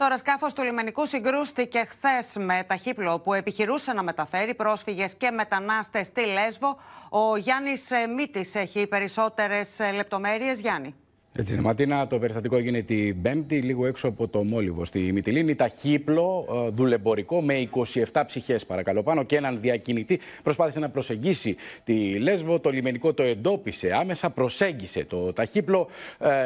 Το σκάφος του λιμενικού συγκρούστηκε χθες με ταχύπλο που επιχειρούσε να μεταφέρει πρόσφυγες και μετανάστες στη Λέσβο. Ο Γιάννης Μήτης έχει περισσότερες λεπτομέρειες. Γιάννη. Έτσι είναι, Ματίνα, το περιστατικό έγινε την Πέμπτη, λίγο έξω από το Μόλιβο στη Μιτιλίνη Ταχύπλο, ε, δουλεμπορικό, με 27 ψυχές παρακαλώ πάνω και έναν διακινητή. Προσπάθησε να προσεγγίσει τη Λέσβο. Το λιμενικό το εντόπισε άμεσα, προσέγγισε το ταχύπλο.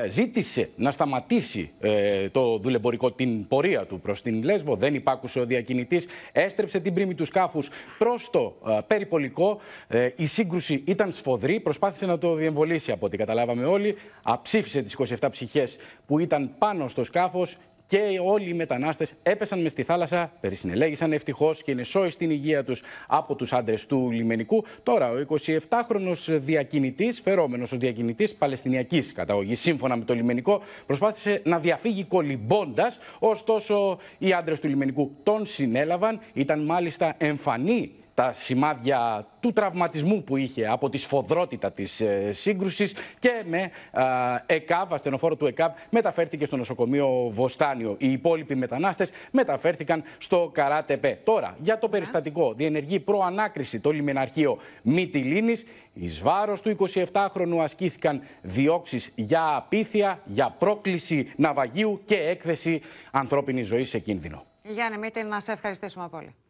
Ε, ζήτησε να σταματήσει ε, το δουλεμπορικό την πορεία του προς την Λέσβο. Δεν υπάκουσε ο διακινητής. Έστρεψε την πρίμη του σκάφους προς το περιπολικό. Η σύγκρουση ήταν σφοδρή. Προσπάθησε να το διεμβολήσει από ό,τι καταλάβαμε όλοι. Αψήφισε σε τις 27 ψυχές που ήταν πάνω στο σκάφος και όλοι οι μετανάστες έπεσαν μες στη θάλασσα, περισυνελέγησαν ευτυχώς και είναι σώοι στην υγεία τους από τους άντρες του λιμενικού. Τώρα ο 27χρονος διακινητής, φερόμενος ως διακινητής παλαιστινιακής καταγωγής σύμφωνα με το λιμενικό, προσπάθησε να διαφύγει κολυμπώντας, ωστόσο οι άντρες του λιμενικού τον συνέλαβαν, ήταν μάλιστα εμφανή τα σημάδια του τραυματισμού που είχε από τη σφοδρότητα της ε, σύγκρουσης και με ΕΚΑΒ, ασθενοφόρο του ΕΚΑΒ, μεταφέρθηκε στο νοσοκομείο Βοστάνιο. Οι υπόλοιποι μετανάστες μεταφέρθηκαν στο Καράτεπέ. Τώρα, για το περιστατικό, διενεργεί προανάκριση το λιμεναρχείο Μητυλίνη. Εις βάρος του 27χρονου ασκήθηκαν διώξεις για απίθεια, για πρόκληση ναυαγίου και έκθεση ανθρώπινης ζωής σε κίνδυνο. Γιάννη να σε ευχαριστήσουμε πολύ.